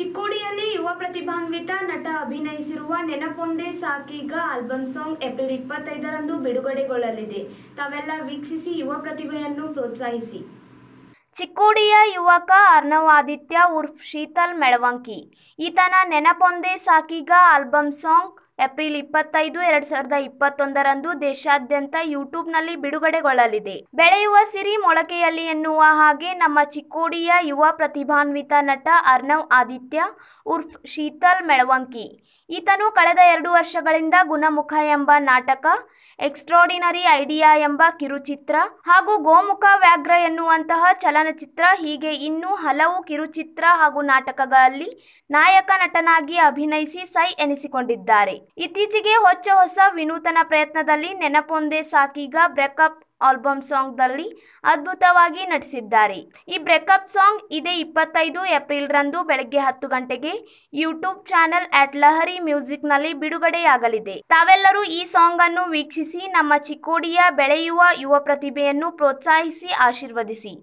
ಚಿಕ್ಕೋಡಿಯಲ್ಲಿ ಯುವ ಪ್ರತಿಭಾನ್ವಿತ ನಟ ಅಭಿನಯಿಸಿರುವ Nenapondhe Saakiga album song April ಇಪ್ಪತ್ತೈದರಂದು ಬಿಡುಗಡೆಗೊಳ್ಳಲಿದೆ ತಾವೆಲ್ಲ ವೀಕ್ಷಿಸಿ ಯುವ ಪ್ರತಿಭೆಯನ್ನು ಪ್ರೋತ್ಸಾಹಿಸಿ ಚಿಕ್ಕೋಡಿಯ ಯುವಕ ಅರ್ನವ್ ಆದಿತ್ಯ ಉರ್ಫ್ ಶೀತಲ್ ಮೆಳವಂಕಿ ಈತನ Nenapondhe Saakiga album song April ಇಪ್ಪತ್ತೈದು ಎರಡ್ ಸಾವಿರದ ಇಪ್ಪತ್ತೊಂದರಂದು ದೇಶಾದ್ಯಂತ ಯೂಟ್ಯೂಬ್ನಲ್ಲಿ ಬಿಡುಗಡೆಗೊಳ್ಳಲಿದೆ ಬೆಳೆಯುವ ಸಿರಿ ಮೊಳಕೆಯಲ್ಲಿ ಎನ್ನುವ ಹಾಗೆ ನಮ್ಮ ಚಿಕ್ಕೋಡಿಯ ಯುವ ಪ್ರತಿಭಾನ್ವಿತ ನಟ ಅರ್ನವ್ ಆದಿತ್ಯ ಉರ್ಫ್ ಶೀತಲ್ ಮೆಳವಂಕಿ ಈತನು ಕಳೆದ ಎರಡು ವರ್ಷಗಳಿಂದ ಗುಣಮುಖ ಎಂಬ ನಾಟಕ ಎಕ್ಸ್ಟ್ರಾಡಿನರಿ ಐಡಿಯಾ ಎಂಬ ಕಿರುಚಿತ್ರ ಹಾಗೂ ಗೋಮುಖ ವ್ಯಾಘ್ರ ಎನ್ನುವಂತಹ ಚಲನಚಿತ್ರ ಹೀಗೆ ಇನ್ನೂ ಹಲವು ಕಿರುಚಿತ್ರ ಹಾಗೂ ನಾಟಕಗಳಲ್ಲಿ ನಾಯಕ ನಟನಾಗಿ ಅಭಿನಯಿಸಿ ಸೈ ಎನಿಸಿಕೊಂಡಿದ್ದಾರೆ ಇತ್ತೀಚೆಗೆ ಹೊಚ್ಚ ಹೊಸ ವಿನೂತನ ಪ್ರಯತ್ನದಲ್ಲಿ Nenapondhe Saakiga breakup album song ಅದ್ಭುತವಾಗಿ ನಟಿಸಿದ್ದಾರೆ ಈ ಬ್ರೇಕಪ್ ಸಾಂಗ್ ಇದೇ ಇಪ್ಪತ್ತೈದು ಏಪ್ರಿಲ್ ರಂದು ಬೆಳಗ್ಗೆ ಹತ್ತು ಗಂಟೆಗೆ YouTube channel at Lahari music ನಲ್ಲಿ ಬಿಡುಗಡೆಯಾಗಲಿದೆ ತಾವೆಲ್ಲರೂ ಈ ಸಾಂಗ್ ಅನ್ನು ವೀಕ್ಷಿಸಿ ನಮ್ಮ ಚಿಕ್ಕೋಡಿಯ ಬೆಳೆಯುವ ಯುವ ಪ್ರತಿಭೆಯನ್ನು ಪ್ರೋತ್ಸಾಹಿಸಿ ಆಶೀರ್ವದಿಸಿ